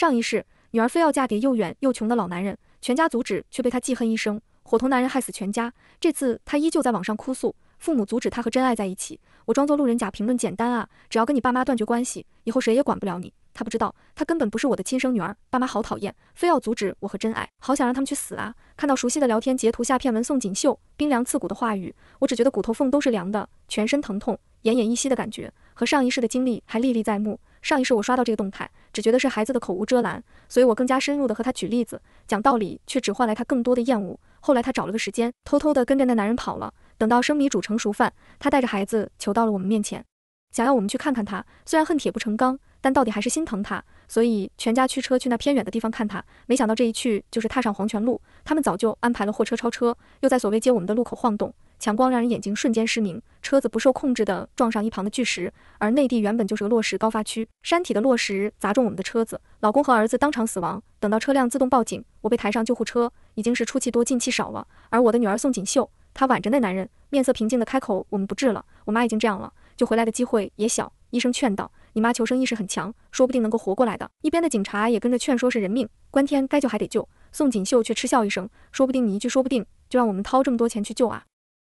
上一世，女儿非要嫁给又远又穷的老男人，全家阻止，却被他记恨一生，伙同男人害死全家。这次，他依旧在网上哭诉，父母阻止他和真爱在一起。我装作路人甲评论：简单啊，只要跟你爸妈断绝关系，以后谁也管不了你。他不知道，她根本不是我的亲生女儿，爸妈好讨厌，非要阻止我和真爱。好想让他们去死啊！看到熟悉的聊天截图，下片文宋锦绣冰凉刺骨的话语，我只觉得骨头缝都是凉的，全身疼痛，奄奄一息的感觉，和上一世的经历还历历在目。上一世我刷到这个动态，只觉得是孩子的口无遮拦，所以我更加深入的和他举例子讲道理，却只换来他更多的厌恶。后来他找了个时间，偷偷的跟着那男人跑了。等到生米煮成熟饭，他带着孩子求到了我们面前，想要我们去看看他。虽然恨铁不成钢，但到底还是心疼他，所以全家驱车去那偏远的地方看他。没想到这一去就是踏上黄泉路，他们早就安排了货车超车，又在所谓接我们的路口晃动。强光让人眼睛瞬间失明，车子不受控制的撞上一旁的巨石，而内地原本就是个落石高发区，山体的落石砸中我们的车子，老公和儿子当场死亡。等到车辆自动报警，我被抬上救护车，已经是出气多进气少了。而我的女儿宋锦绣，她挽着那男人，面色平静的开口：“我们不治了，我妈已经这样了，就回来的机会也小。”医生劝道：“你妈求生意识很强，说不定能够活过来的。”一边的警察也跟着劝说：“是人命关天，该救还得救。”宋锦绣却嗤笑一声：“说不定你一句说不定，就让我们掏这么多钱去救啊？”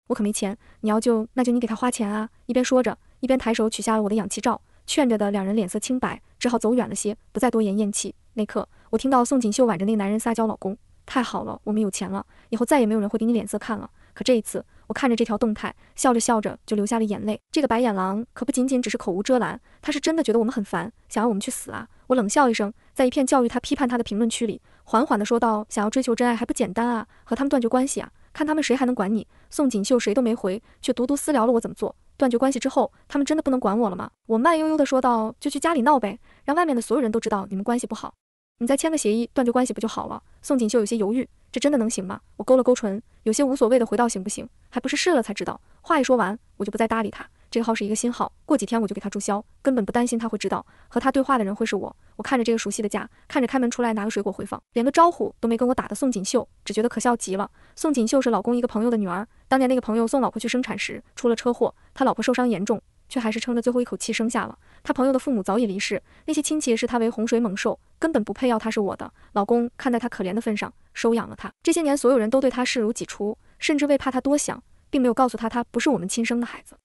我可没钱，你要就那就你给他花钱啊！一边说着，一边抬手取下了我的氧气罩，劝着的两人脸色清白，只好走远了些，不再多言咽气。那刻，我听到宋锦绣挽着那个男人撒娇：“老公，太好了，我们有钱了，以后再也没有人会给你脸色看了。”可这一次，我看着这条动态，笑着笑着就流下了眼泪。这个白眼狼可不仅仅只是口无遮拦，他是真的觉得我们很烦，想要我们去死啊！我冷笑一声，在一片教育他、批判他的评论区里，缓缓地说道：“想要追求真爱还不简单啊？和他们断绝关系啊！”看他们谁还能管你，宋锦绣谁都没回，却独独私聊了我怎么做断绝关系之后，他们真的不能管我了吗？我慢悠悠地说道，就去家里闹呗，让外面的所有人都知道你们关系不好。你再签个协议，断绝关系不就好了？宋锦绣有些犹豫，这真的能行吗？我勾了勾唇，有些无所谓的回道：“行不行，还不是试了才知道。话一说完，我就不再搭理他。这个号是一个新号，过几天我就给他注销，根本不担心他会知道和他对话的人会是我。我看着这个熟悉的家，看着开门出来拿个水果回放，连个招呼都没跟我打的宋锦绣，只觉得可笑极了。宋锦绣是老公一个朋友的女儿，当年那个朋友送老婆去生产时出了车祸，他老婆受伤严重，却还是撑着最后一口气生下了他朋友的父母早已离世，那些亲戚视他为洪水猛兽，根本不配要他是我的。老公看在他可怜的份上，收养了他。这些年，所有人都对他视如己出，甚至为怕他多想，并没有告诉他，他不是我们亲生的孩子。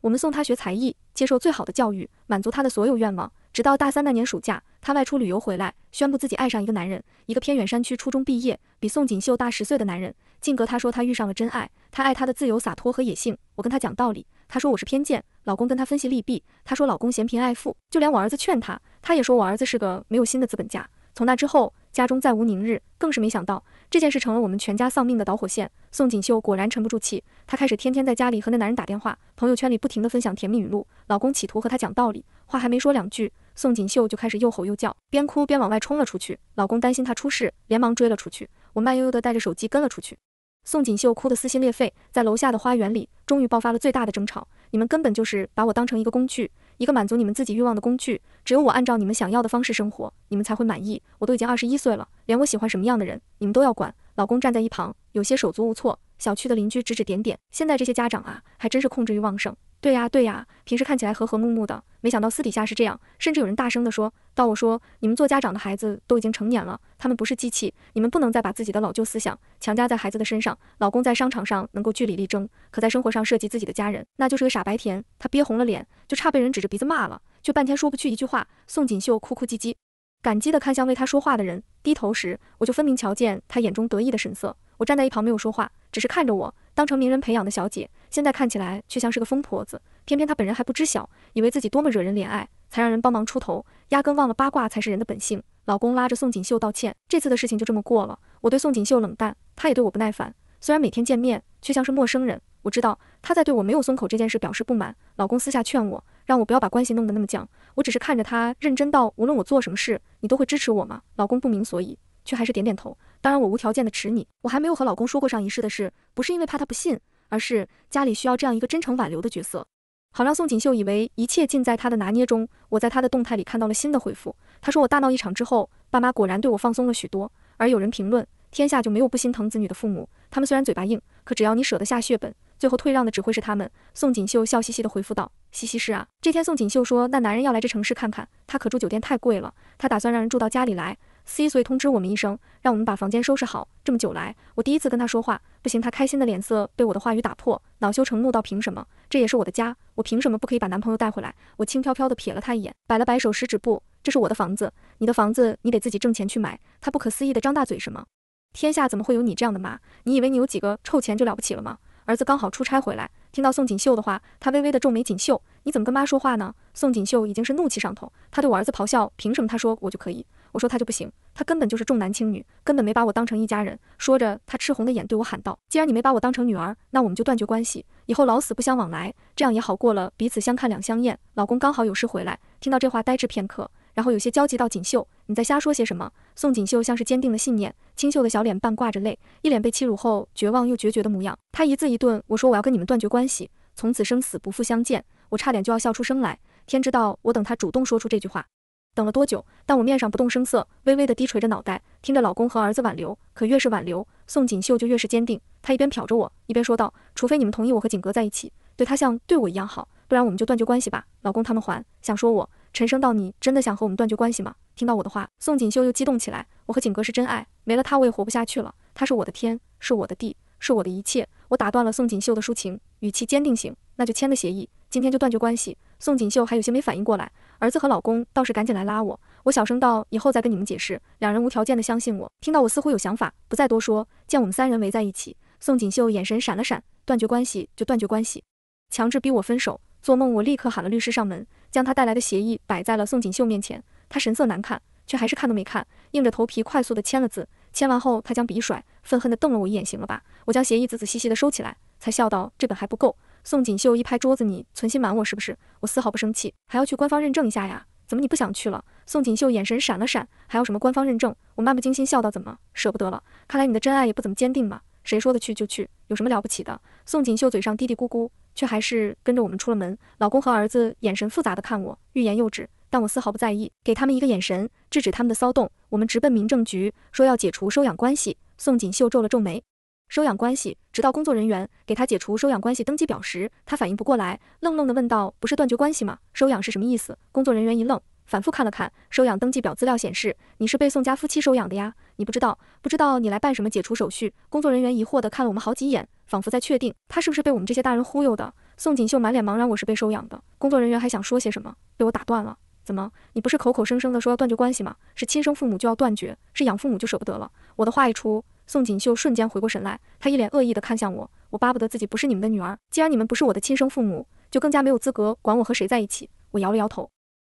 我们送他学才艺，接受最好的教育，满足他的所有愿望。直到大三那年暑假，他外出旅游回来，宣布自己爱上一个男人，一个偏远山区初中毕业、比宋锦绣大十岁的男人。性格他说他遇上了真爱，他爱他的自由洒脱和野性。我跟他讲道理，他说我是偏见。老公跟他分析利弊，他说老公嫌贫爱富。就连我儿子劝他，他也说我儿子是个没有心的资本家。从那之后。家中再无宁日，更是没想到这件事成了我们全家丧命的导火线。宋锦绣果然沉不住气，她开始天天在家里和那男人打电话，朋友圈里不停地分享甜蜜语录。老公企图和她讲道理，话还没说两句，宋锦绣就开始又吼又叫，边哭边往外冲了出去。老公担心她出事，连忙追了出去。我慢悠悠地带着手机跟了出去。宋锦绣哭得撕心裂肺，在楼下的花园里，终于爆发了最大的争吵。你们根本就是把我当成一个工具。一个满足你们自己欲望的工具，只有我按照你们想要的方式生活，你们才会满意。我都已经二十一岁了，连我喜欢什么样的人，你们都要管。老公站在一旁，有些手足无措。小区的邻居指指点点，现在这些家长啊，还真是控制欲旺盛。对呀对呀，平时看起来和和睦睦的，没想到私底下是这样。甚至有人大声的说：“到我说，你们做家长的孩子都已经成年了，他们不是机器，你们不能再把自己的老旧思想强加在孩子的身上。”老公在商场上能够据理力争，可在生活上涉及自己的家人，那就是个傻白甜。他憋红了脸，就差被人指着鼻子骂了，却半天说不去一句话。宋锦绣哭哭唧唧。感激地看向为他说话的人，低头时我就分明瞧见他眼中得意的神色。我站在一旁没有说话，只是看着我当成名人培养的小姐，现在看起来却像是个疯婆子。偏偏她本人还不知晓，以为自己多么惹人怜爱，才让人帮忙出头，压根忘了八卦才是人的本性。老公拉着宋锦绣道歉，这次的事情就这么过了。我对宋锦绣冷淡，她也对我不耐烦。虽然每天见面，却像是陌生人。我知道她在对我没有松口这件事表示不满。老公私下劝我。让我不要把关系弄得那么僵。我只是看着他，认真到无论我做什么事，你都会支持我吗？老公不明所以，却还是点点头。当然，我无条件的持你。我还没有和老公说过上一世的事，不是因为怕他不信，而是家里需要这样一个真诚挽留的角色，好让宋锦绣以为一切尽在他的拿捏中。我在他的动态里看到了新的回复，他说我大闹一场之后，爸妈果然对我放松了许多。而有人评论：天下就没有不心疼子女的父母，他们虽然嘴巴硬，可只要你舍得下血本。最后退让的只会是他们。宋锦绣笑嘻嘻的回复道：“嘻嘻是啊。”这天，宋锦绣说那男人要来这城市看看，他可住酒店太贵了，他打算让人住到家里来。C 所以通知我们一声，让我们把房间收拾好。这么久来，我第一次跟他说话，不行。他开心的脸色被我的话语打破，恼羞成怒道：凭什么？这也是我的家，我凭什么不可以把男朋友带回来？我轻飘飘的瞥了他一眼，摆了摆手，十指不，这是我的房子，你的房子你得自己挣钱去买。他不可思议的张大嘴，什么？天下怎么会有你这样的妈？你以为你有几个臭钱就了不起了吗？儿子刚好出差回来，听到宋锦绣的话，他微微的皱眉：“锦绣，你怎么跟妈说话呢？”宋锦绣已经是怒气上头，他对我儿子咆哮：“凭什么他说我就可以，我说他就不行？他根本就是重男轻女，根本没把我当成一家人。”说着，他赤红的眼对我喊道：“既然你没把我当成女儿，那我们就断绝关系，以后老死不相往来，这样也好过了，彼此相看两相厌。”老公刚好有事回来，听到这话，呆滞片刻。然后有些焦急道：“锦绣，你在瞎说些什么？”宋锦绣像是坚定的信念，清秀的小脸半挂着泪，一脸被欺辱后绝望又决绝的模样。她一字一顿：“我说我要跟你们断绝关系，从此生死不复相见。”我差点就要笑出声来，天知道我等他主动说出这句话，等了多久？但我面上不动声色，微微的低垂着脑袋，听着老公和儿子挽留。可越是挽留，宋锦绣就越是坚定。她一边瞟着我，一边说道：“除非你们同意我和景格在一起，对他像对我一样好，不然我们就断绝关系吧。”老公他们还想说我。沉声道：“你真的想和我们断绝关系吗？”听到我的话，宋锦绣又激动起来。我和景哥是真爱，没了他我也活不下去了。他是我的天，是我的地，是我的一切。我打断了宋锦绣的抒情，语气坚定型：“那就签个协议，今天就断绝关系。”宋锦绣还有些没反应过来，儿子和老公倒是赶紧来拉我。我小声道：“以后再跟你们解释。”两人无条件的相信我。听到我似乎有想法，不再多说。见我们三人围在一起，宋锦绣眼神闪了闪，断绝关系就断绝关系，强制逼我分手。做梦，我立刻喊了律师上门。将他带来的协议摆在了宋锦绣面前，他神色难看，却还是看都没看，硬着头皮快速的签了字。签完后，他将笔一甩，愤恨地瞪了我一眼。行了吧？我将协议仔仔细细地收起来，才笑道：这本还不够。宋锦绣一拍桌子：你存心瞒我是不是？我丝毫不生气，还要去官方认证一下呀？怎么你不想去了？宋锦绣眼神闪了闪，还要什么官方认证？我漫不经心笑道：怎么舍不得了？看来你的真爱也不怎么坚定嘛。谁说的去就去，有什么了不起的？宋锦绣嘴上嘀嘀咕咕，却还是跟着我们出了门。老公和儿子眼神复杂的看我，欲言又止，但我丝毫不在意，给他们一个眼神，制止他们的骚动。我们直奔民政局，说要解除收养关系。宋锦绣皱了皱眉，收养关系，直到工作人员给他解除收养关系登记表时，他反应不过来，愣愣的问道：“不是断绝关系吗？收养是什么意思？”工作人员一愣。反复看了看收养登记表，资料显示你是被宋家夫妻收养的呀，你不知道？不知道你来办什么解除手续？工作人员疑惑地看了我们好几眼，仿佛在确定他是不是被我们这些大人忽悠的。宋锦绣满脸茫然，我是被收养的。工作人员还想说些什么，被我打断了。怎么？你不是口口声声的说要断绝关系吗？是亲生父母就要断绝，是养父母就舍不得了。我的话一出，宋锦绣瞬间回过神来，她一脸恶意地看向我，我巴不得自己不是你们的女儿，既然你们不是我的亲生父母，就更加没有资格管我和谁在一起。我摇了摇头。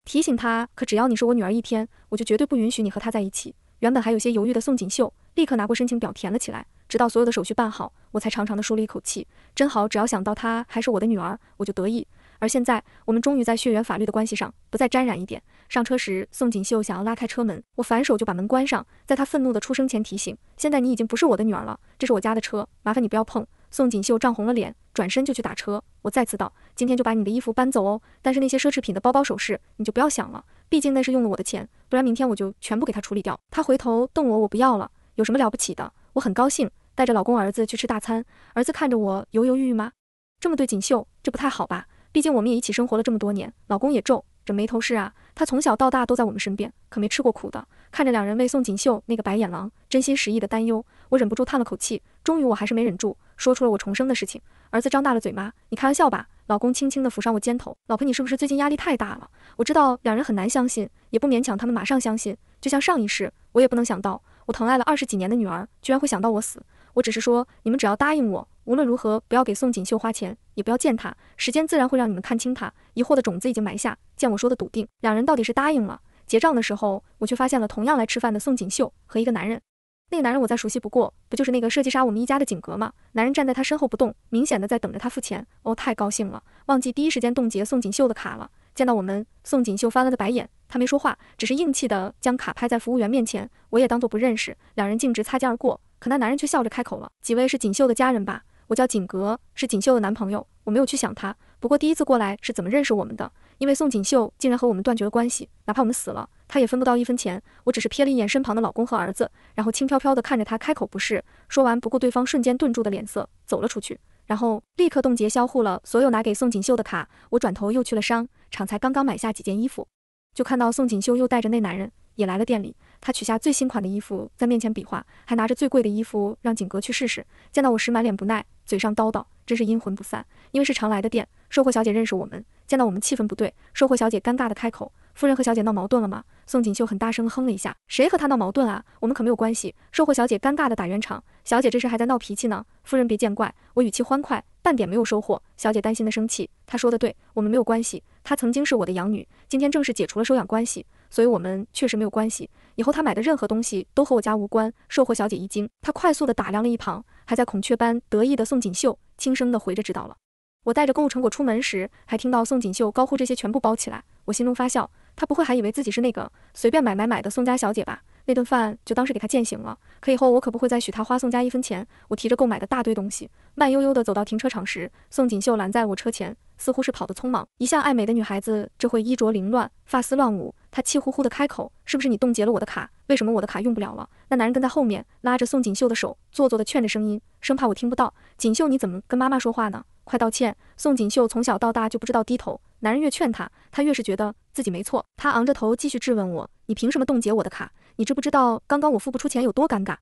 提醒他，可只要你是我女儿一天，我就绝对不允许你和他在一起。原本还有些犹豫的宋锦绣，立刻拿过申请表填了起来。直到所有的手续办好，我才长长的舒了一口气。真好，只要想到她还是我的女儿，我就得意。而现在，我们终于在血缘法律的关系上不再沾染一点。上车时，宋锦绣想要拉开车门，我反手就把门关上，在她愤怒的出声前提醒：现在你已经不是我的女儿了，这是我家的车，麻烦你不要碰。宋锦绣涨红了脸。转身就去打车，我再次道，今天就把你的衣服搬走哦，但是那些奢侈品的包包首饰你就不要想了，毕竟那是用了我的钱，不然明天我就全部给他处理掉。他回头瞪我，我不要了，有什么了不起的？我很高兴，带着老公儿子去吃大餐，儿子看着我犹犹豫豫吗？这么对锦绣，这不太好吧？毕竟我们也一起生活了这么多年，老公也皱着眉头是啊，他从小到大都在我们身边，可没吃过苦的。看着两人为宋锦绣那个白眼狼真心实意的担忧，我忍不住叹了口气。终于我还是没忍住，说出了我重生的事情。儿子张大了嘴，妈，你开玩笑吧？老公轻轻的抚上我肩头，老婆，你是不是最近压力太大了？我知道两人很难相信，也不勉强他们马上相信。就像上一世，我也不能想到，我疼爱了二十几年的女儿，居然会想到我死。我只是说，你们只要答应我，无论如何不要给宋锦绣花钱，也不要见她，时间自然会让你们看清她。疑惑的种子已经埋下。见我说的笃定，两人到底是答应了。结账的时候，我却发现了同样来吃饭的宋锦绣和一个男人。那个男人我再熟悉不过，不就是那个设计杀我们一家的景格吗？男人站在他身后不动，明显的在等着他付钱。哦，太高兴了，忘记第一时间冻结宋锦绣的卡了。见到我们，宋锦绣翻了个白眼，他没说话，只是硬气的将卡拍在服务员面前。我也当做不认识，两人径直擦肩而过。可那男人却笑着开口了：“几位是锦绣的家人吧？我叫景格，是锦绣的男朋友，我没有去想他。”不过第一次过来是怎么认识我们的？因为宋锦绣竟然和我们断绝了关系，哪怕我们死了，她也分不到一分钱。我只是瞥了一眼身旁的老公和儿子，然后轻飘飘地看着他开口，不是。说完，不顾对方瞬间顿住的脸色，走了出去，然后立刻冻结销户了所有拿给宋锦绣的卡。我转头又去了商场，才刚刚买下几件衣服，就看到宋锦绣又带着那男人也来了店里。他取下最新款的衣服在面前比划，还拿着最贵的衣服让景格去试试。见到我时满脸不耐，嘴上叨叨，真是阴魂不散。因为是常来的店。售货小姐认识我们，见到我们气氛不对，售货小姐尴尬的开口，夫人和小姐闹矛盾了吗？宋锦绣很大声哼了一下，谁和她闹矛盾啊，我们可没有关系。售货小姐尴尬的打圆场，小姐这是还在闹脾气呢，夫人别见怪，我语气欢快，半点没有收获。小姐担心的生气，她说的对，我们没有关系，她曾经是我的养女，今天正式解除了收养关系，所以我们确实没有关系，以后她买的任何东西都和我家无关。售货小姐一惊，她快速的打量了一旁还在孔雀般得意的宋锦绣，轻声的回着知道了。我带着购物成果出门时，还听到宋锦绣高呼：“这些全部包起来！”我心中发笑，她不会还以为自己是那个随便买买买的宋家小姐吧？那顿饭就当是给她践行了。可以后我可不会再许她花宋家一分钱。我提着购买的大堆东西，慢悠悠的走到停车场时，宋锦绣拦在我车前，似乎是跑得匆忙。一向爱美的女孩子，这会衣着凌乱，发丝乱舞。他气呼呼的开口：“是不是你冻结了我的卡？为什么我的卡用不了了？”那男人跟在后面拉着宋锦绣的手，做作的劝着，声音生怕我听不到：“锦绣，你怎么跟妈妈说话呢？快道歉！”宋锦绣从小到大就不知道低头，男人越劝他，他越是觉得自己没错。他昂着头继续质问我：“你凭什么冻结我的卡？你知不知道刚刚我付不出钱有多尴尬？”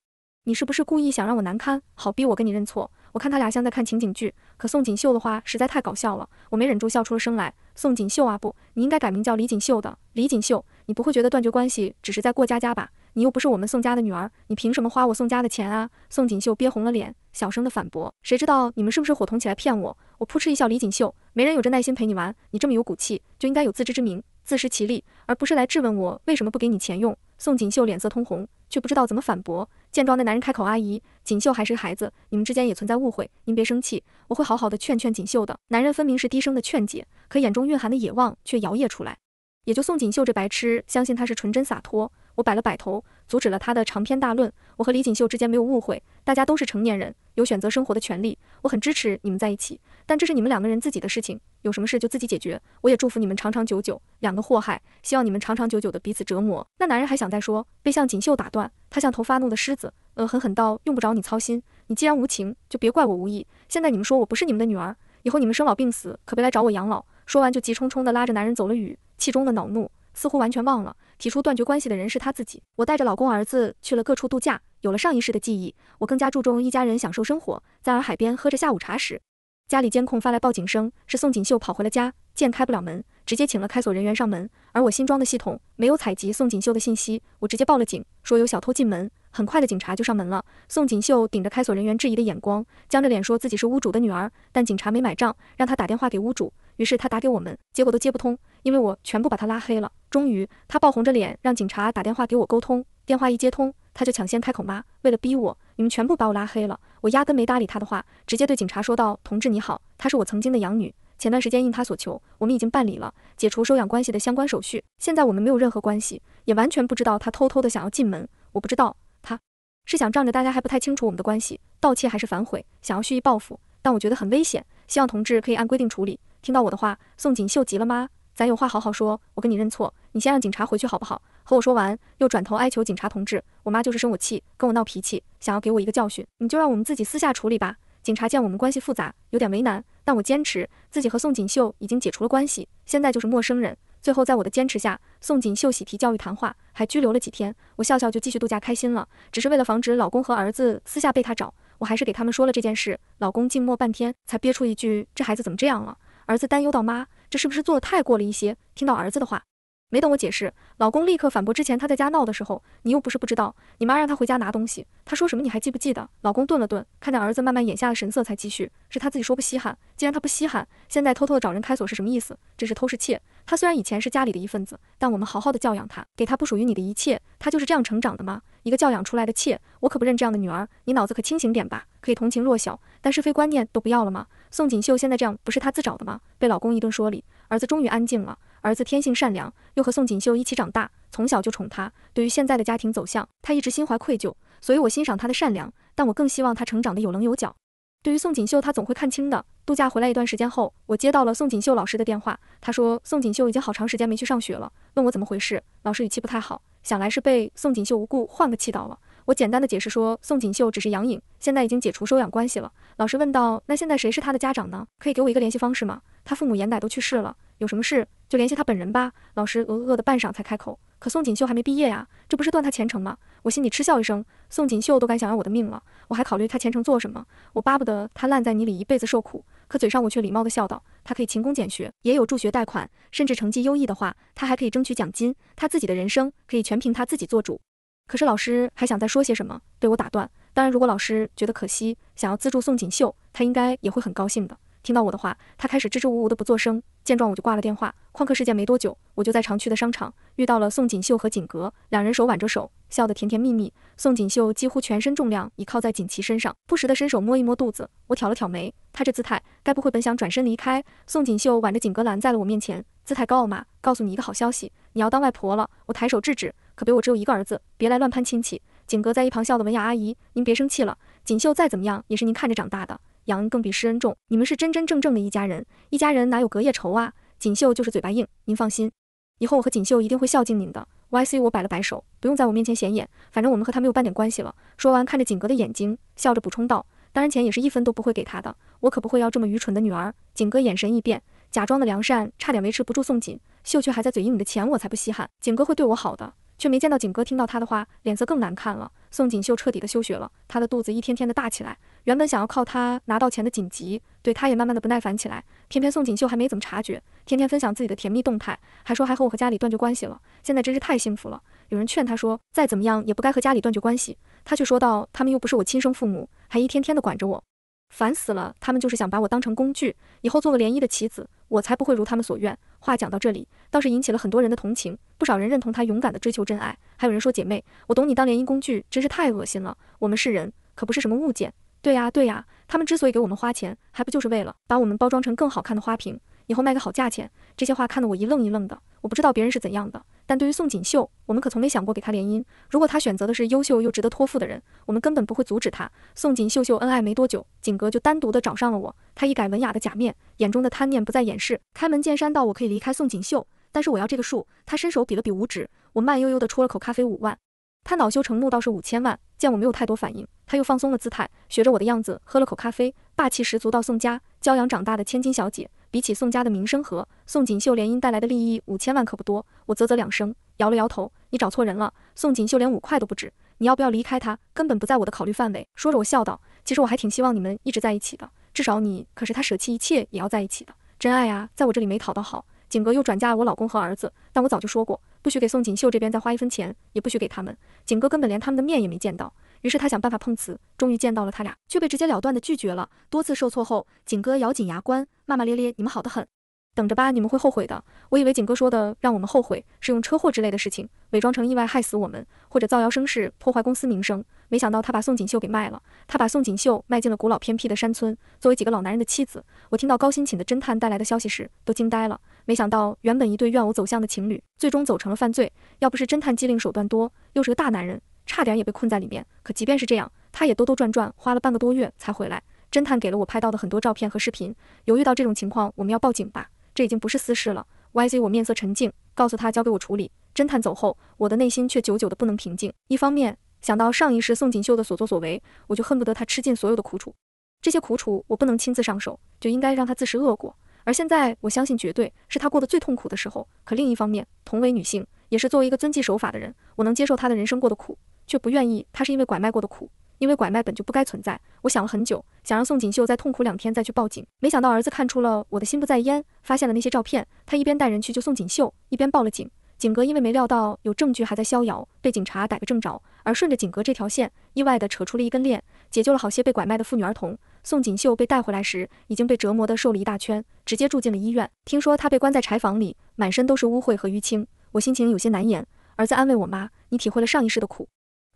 你是不是故意想让我难堪，好逼我跟你认错？我看他俩像在看情景剧，可宋锦绣的话实在太搞笑了，我没忍住笑出了声来。宋锦绣啊，不，你应该改名叫李锦绣的。李锦绣，你不会觉得断绝关系只是在过家家吧？你又不是我们宋家的女儿，你凭什么花我宋家的钱啊？宋锦绣憋红了脸，小声的反驳。谁知道你们是不是伙同起来骗我？我扑哧一笑。李锦绣，没人有这耐心陪你玩。你这么有骨气，就应该有自知之明，自食其力，而不是来质问我为什么不给你钱用。宋锦绣脸色通红。却不知道怎么反驳。见状，那男人开口：“阿姨，锦绣还是孩子，你们之间也存在误会，您别生气，我会好好的劝劝锦绣的。”男人分明是低声的劝解，可眼中蕴含的野望却摇曳出来。也就宋锦绣这白痴相信他是纯真洒脱。我摆了摆头，阻止了他的长篇大论。我和李锦绣之间没有误会，大家都是成年人。有选择生活的权利，我很支持你们在一起，但这是你们两个人自己的事情，有什么事就自己解决。我也祝福你们长长久久，两个祸害，希望你们长长久久的彼此折磨。那男人还想再说，被向锦绣打断，他像头发怒的狮子，呃，狠狠道，用不着你操心，你既然无情，就别怪我无义。现在你们说我不是你们的女儿，以后你们生老病死，可别来找我养老。说完就急冲冲的拉着男人走了。雨气中的恼怒，似乎完全忘了提出断绝关系的人是他自己。我带着老公儿子去了各处度假。有了上一世的记忆，我更加注重一家人享受生活。在洱海边喝着下午茶时，家里监控发来报警声，是宋锦绣跑回了家，见开不了门，直接请了开锁人员上门。而我新装的系统没有采集宋锦绣的信息，我直接报了警，说有小偷进门。很快的，警察就上门了。宋锦绣顶着开锁人员质疑的眼光，僵着脸说自己是屋主的女儿，但警察没买账，让他打电话给屋主。于是他打给我们，结果都接不通，因为我全部把他拉黑了。终于，他爆红着脸让警察打电话给我沟通。电话一接通。他就抢先开口，妈，为了逼我，你们全部把我拉黑了。我压根没搭理他的话，直接对警察说道：“同志你好，她是我曾经的养女，前段时间应她所求，我们已经办理了解除收养关系的相关手续，现在我们没有任何关系，也完全不知道她偷偷的想要进门。我不知道他是想仗着大家还不太清楚我们的关系，盗窃还是反悔，想要蓄意报复，但我觉得很危险，希望同志可以按规定处理。”听到我的话，宋锦绣急了，妈，咱有话好好说，我跟你认错，你先让警察回去好不好？和我说完，又转头哀求警察同志，我妈就是生我气，跟我闹脾气，想要给我一个教训，你就让我们自己私下处理吧。警察见我们关系复杂，有点为难，但我坚持自己和宋锦绣已经解除了关系，现在就是陌生人。最后在我的坚持下，宋锦绣喜提教育谈话，还拘留了几天。我笑笑就继续度假开心了。只是为了防止老公和儿子私下被他找，我还是给他们说了这件事。老公静默半天，才憋出一句：这孩子怎么这样了？儿子担忧到妈，这是不是做的太过了一些？听到儿子的话。没等我解释，老公立刻反驳。之前他在家闹的时候，你又不是不知道，你妈让他回家拿东西，他说什么你还记不记得？老公顿了顿，看着儿子慢慢眼下的神色才继续。是他自己说不稀罕，既然他不稀罕，现在偷偷的找人开锁是什么意思？这是偷是窃？他虽然以前是家里的一份子，但我们好好的教养他，给他不属于你的一切，他就是这样成长的吗？一个教养出来的妾，我可不认这样的女儿。你脑子可清醒点吧？可以同情弱小，但是非观念都不要了吗？宋锦绣现在这样不是他自找的吗？被老公一顿说理，儿子终于安静了。儿子天性善良，又和宋锦绣一起长大，从小就宠他。对于现在的家庭走向，他一直心怀愧疚。所以，我欣赏他的善良，但我更希望他成长的有棱有角。对于宋锦绣，他总会看清的。度假回来一段时间后，我接到了宋锦绣老师的电话，他说宋锦绣已经好长时间没去上学了，问我怎么回事。老师语气不太好，想来是被宋锦绣无故换个气到了。我简单的解释说宋锦绣只是养影，现在已经解除收养关系了。老师问道，那现在谁是他的家长呢？可以给我一个联系方式吗？他父母严奶都去世了。有什么事就联系他本人吧。老师呃呃的半晌才开口，可宋锦绣还没毕业呀，这不是断他前程吗？我心里嗤笑一声，宋锦绣都敢想要我的命了，我还考虑他前程做什么？我巴不得他烂在泥里一辈子受苦。可嘴上我却礼貌的笑道，他可以勤工俭学，也有助学贷款，甚至成绩优异的话，他还可以争取奖金。他自己的人生可以全凭他自己做主。可是老师还想再说些什么，被我打断。当然，如果老师觉得可惜，想要资助宋锦绣，他应该也会很高兴的。听到我的话，他开始支支吾吾的不作声。见状，我就挂了电话。旷课事件没多久，我就在常去的商场遇到了宋锦绣和锦阁两人手挽着手，笑得甜甜蜜蜜。宋锦绣几乎全身重量倚靠在锦旗身上，不时的伸手摸一摸肚子。我挑了挑眉，他这姿态，该不会本想转身离开？宋锦绣挽着锦阁拦在了我面前，姿态高傲嘛？告诉你一个好消息，你要当外婆了。我抬手制止，可别我只有一个儿子，别来乱攀亲戚。锦阁在一旁笑的文雅，阿姨，您别生气了。锦绣再怎么样也是您看着长大的。养恩更比施恩重，你们是真真正正的一家人，一家人哪有隔夜仇啊？锦绣就是嘴巴硬，您放心，以后我和锦绣一定会孝敬您的。Y C 我摆了摆手，不用在我面前显眼，反正我们和他没有半点关系了。说完，看着景哥的眼睛，笑着补充道，当然钱也是一分都不会给他的，我可不会要这么愚蠢的女儿。景哥眼神一变，假装的良善差点维持不住，宋锦绣却还在嘴硬，你的钱我才不稀罕，景哥会对我好的。却没见到景哥，听到他的话，脸色更难看了。宋锦绣彻底的休学了，她的肚子一天天的大起来。原本想要靠他拿到钱的锦集，对他也慢慢的不耐烦起来。偏偏宋锦绣还没怎么察觉，天天分享自己的甜蜜动态，还说还和我和家里断绝关系了。现在真是太幸福了。有人劝他说，再怎么样也不该和家里断绝关系。他却说道，他们又不是我亲生父母，还一天天的管着我。烦死了！他们就是想把我当成工具，以后做个联姻的棋子，我才不会如他们所愿。话讲到这里，倒是引起了很多人的同情，不少人认同他勇敢的追求真爱，还有人说姐妹，我懂你当联姻工具真是太恶心了，我们是人，可不是什么物件。对呀对呀，他们之所以给我们花钱，还不就是为了把我们包装成更好看的花瓶？以后卖个好价钱，这些话看得我一愣一愣的。我不知道别人是怎样的，但对于宋锦绣，我们可从没想过给她联姻。如果她选择的是优秀又值得托付的人，我们根本不会阻止她。宋锦绣秀恩爱没多久，景格就单独的找上了我。他一改文雅的假面，眼中的贪念不再掩饰，开门见山道：“我可以离开宋锦绣，但是我要这个数。”他伸手比了比五指，我慢悠悠的出了口咖啡，五万。他恼羞成怒，倒是五千万。见我没有太多反应，他又放松了姿态，学着我的样子喝了口咖啡，霸气十足到宋家。骄阳长大的千金小姐，比起宋家的名声和宋锦绣联姻带来的利益，五千万可不多。我啧啧两声，摇了摇头。你找错人了，宋锦绣连五块都不值。你要不要离开她，根本不在我的考虑范围。说着，我笑道：“其实我还挺希望你们一直在一起的，至少你可是他舍弃一切也要在一起的真爱啊。”在我这里没讨到好，景哥又转嫁我老公和儿子。但我早就说过，不许给宋锦绣这边再花一分钱，也不许给他们。景哥根本连他们的面也没见到。于是他想办法碰瓷，终于见到了他俩，却被直接了断的拒绝了。多次受挫后，景哥咬紧牙关，骂骂咧咧：“你们好的很，等着吧，你们会后悔的。”我以为景哥说的让我们后悔，是用车祸之类的事情伪装成意外害死我们，或者造谣生事破坏公司名声。没想到他把宋锦绣给卖了，他把宋锦绣卖进了古老偏僻的山村。作为几个老男人的妻子，我听到高薪请的侦探带来的消息时都惊呆了。没想到原本一对怨偶走向的情侣，最终走成了犯罪。要不是侦探机灵手段多，又是个大男人。差点也被困在里面，可即便是这样，他也兜兜转转花了半个多月才回来。侦探给了我拍到的很多照片和视频。犹豫到这种情况，我们要报警吧？这已经不是私事了。Y Z，我面色沉静，告诉他交给我处理。侦探走后，我的内心却久久的不能平静。一方面想到上一世宋锦绣的所作所为，我就恨不得他吃尽所有的苦楚。这些苦楚我不能亲自上手，就应该让他自食恶果。而现在我相信，绝对是他过得最痛苦的时候。可另一方面，同为女性，也是作为一个遵纪守法的人，我能接受他的人生过得苦。却不愿意，他是因为拐卖过的苦，因为拐卖本就不该存在。我想了很久，想让宋锦绣再痛苦两天再去报警。没想到儿子看出了我的心不在焉，发现了那些照片。他一边带人去救宋锦绣，一边报了警。景格因为没料到有证据还在逍遥，被警察逮个正着，而顺着景格这条线，意外地扯出了一根链，解救了好些被拐卖的妇女儿童。宋锦绣被带回来时已经被折磨得瘦了一大圈，直接住进了医院。听说他被关在柴房里，满身都是污秽和淤青。我心情有些难言。儿子安慰我妈：“你体会了上一世的苦。”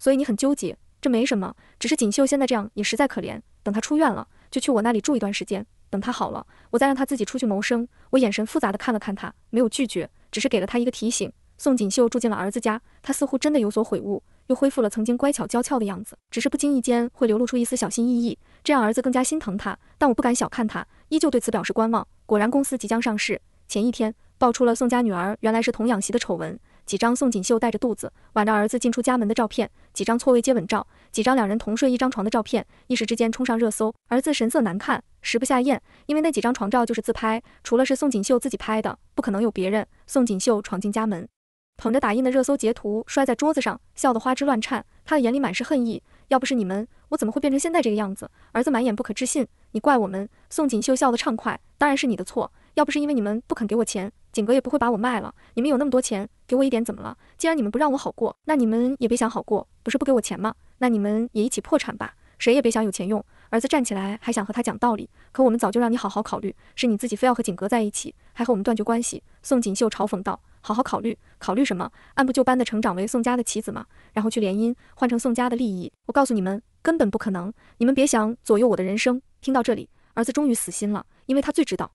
所以你很纠结，这没什么，只是锦绣现在这样也实在可怜。等她出院了，就去我那里住一段时间。等她好了，我再让她自己出去谋生。我眼神复杂的看了看她，没有拒绝，只是给了她一个提醒。宋锦绣住进了儿子家，她似乎真的有所悔悟，又恢复了曾经乖巧娇俏的样子，只是不经意间会流露出一丝小心翼翼，这让儿子更加心疼她。但我不敢小看她，依旧对此表示观望。果然，公司即将上市，前一天爆出了宋家女儿原来是童养媳的丑闻。几张宋锦绣带着肚子挽着儿子进出家门的照片，几张错位接吻照，几张两人同睡一张床的照片，一时之间冲上热搜。儿子神色难看，食不下咽，因为那几张床照就是自拍，除了是宋锦绣自己拍的，不可能有别人。宋锦绣闯进家门，捧着打印的热搜截图摔在桌子上，笑得花枝乱颤，他的眼里满是恨意。要不是你们，我怎么会变成现在这个样子？儿子满眼不可置信，你怪我们？宋锦绣笑得畅快，当然是你的错。要不是因为你们不肯给我钱，景哥也不会把我卖了。你们有那么多钱，给我一点怎么了？既然你们不让我好过，那你们也别想好过。不是不给我钱吗？那你们也一起破产吧，谁也别想有钱用。儿子站起来还想和他讲道理，可我们早就让你好好考虑，是你自己非要和景哥在一起，还和我们断绝关系。宋锦绣嘲讽道：“好好考虑，考虑什么？按部就班的成长为宋家的棋子吗？然后去联姻，换成宋家的利益？我告诉你们，根本不可能。你们别想左右我的人生。”听到这里，儿子终于死心了，因为他最知道。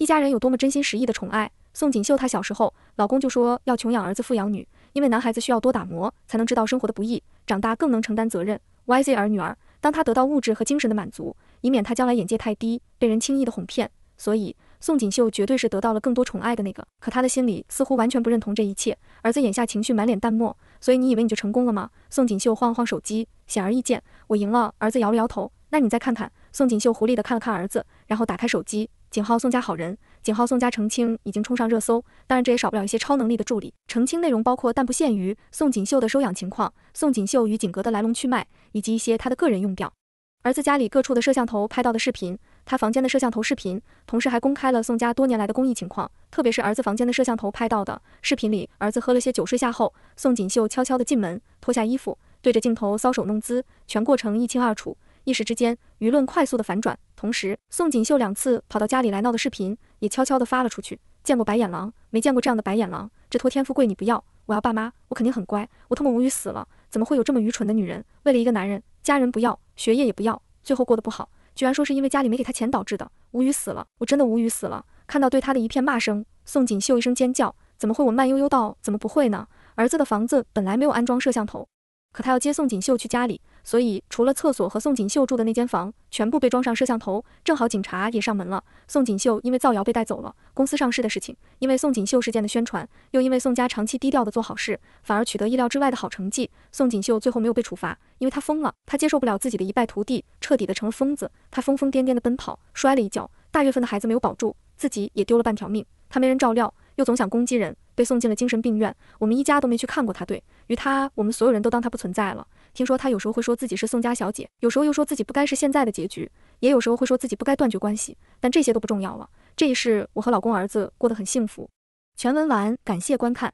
一家人有多么真心实意的宠爱宋锦绣，她小时候老公就说要穷养儿子，富养女，因为男孩子需要多打磨，才能知道生活的不易，长大更能承担责任。YZ 儿女儿，当他得到物质和精神的满足，以免他将来眼界太低，被人轻易的哄骗。所以宋锦绣绝对是得到了更多宠爱的那个。可他的心里似乎完全不认同这一切。儿子眼下情绪满脸淡漠，所以你以为你就成功了吗？宋锦绣晃了晃手机，显而易见，我赢了。儿子摇了摇头，那你再看看。宋锦绣狐狸的看了看儿子，然后打开手机。井号宋家好人，井号宋家澄清已经冲上热搜。当然，这也少不了一些超能力的助理。澄清内容包括但不限于宋锦绣的收养情况、宋锦绣与景格的来龙去脉，以及一些他的个人用表、儿子家里各处的摄像头拍到的视频，他房间的摄像头视频。同时还公开了宋家多年来的公益情况，特别是儿子房间的摄像头拍到的视频里，儿子喝了些酒睡下后，宋锦绣悄悄地进门，脱下衣服，对着镜头搔首弄姿，全过程一清二楚。一时之间，舆论快速的反转，同时宋锦绣两次跑到家里来闹的视频也悄悄的发了出去。见过白眼狼，没见过这样的白眼狼。这托天富贵你不要，我要爸妈，我肯定很乖。我他妈无语死了！怎么会有这么愚蠢的女人？为了一个男人，家人不要，学业也不要，最后过得不好，居然说是因为家里没给他钱导致的。无语死了，我真的无语死了。看到对他的一片骂声，宋锦绣一声尖叫。怎么会？我慢悠悠道，怎么不会呢？儿子的房子本来没有安装摄像头。可他要接宋锦绣去家里，所以除了厕所和宋锦绣住的那间房，全部被装上摄像头。正好警察也上门了，宋锦绣因为造谣被带走了。公司上市的事情，因为宋锦绣事件的宣传，又因为宋家长期低调的做好事，反而取得意料之外的好成绩。宋锦绣最后没有被处罚，因为他疯了，他接受不了自己的一败涂地，彻底的成了疯子。他疯疯癫癫的奔跑，摔了一跤，大月份的孩子没有保住，自己也丢了半条命。他没人照料，又总想攻击人，被送进了精神病院。我们一家都没去看过他。对。于他，我们所有人都当他不存在了。听说他有时候会说自己是宋家小姐，有时候又说自己不该是现在的结局，也有时候会说自己不该断绝关系。但这些都不重要了。这一世，我和老公、儿子过得很幸福。全文完，感谢观看。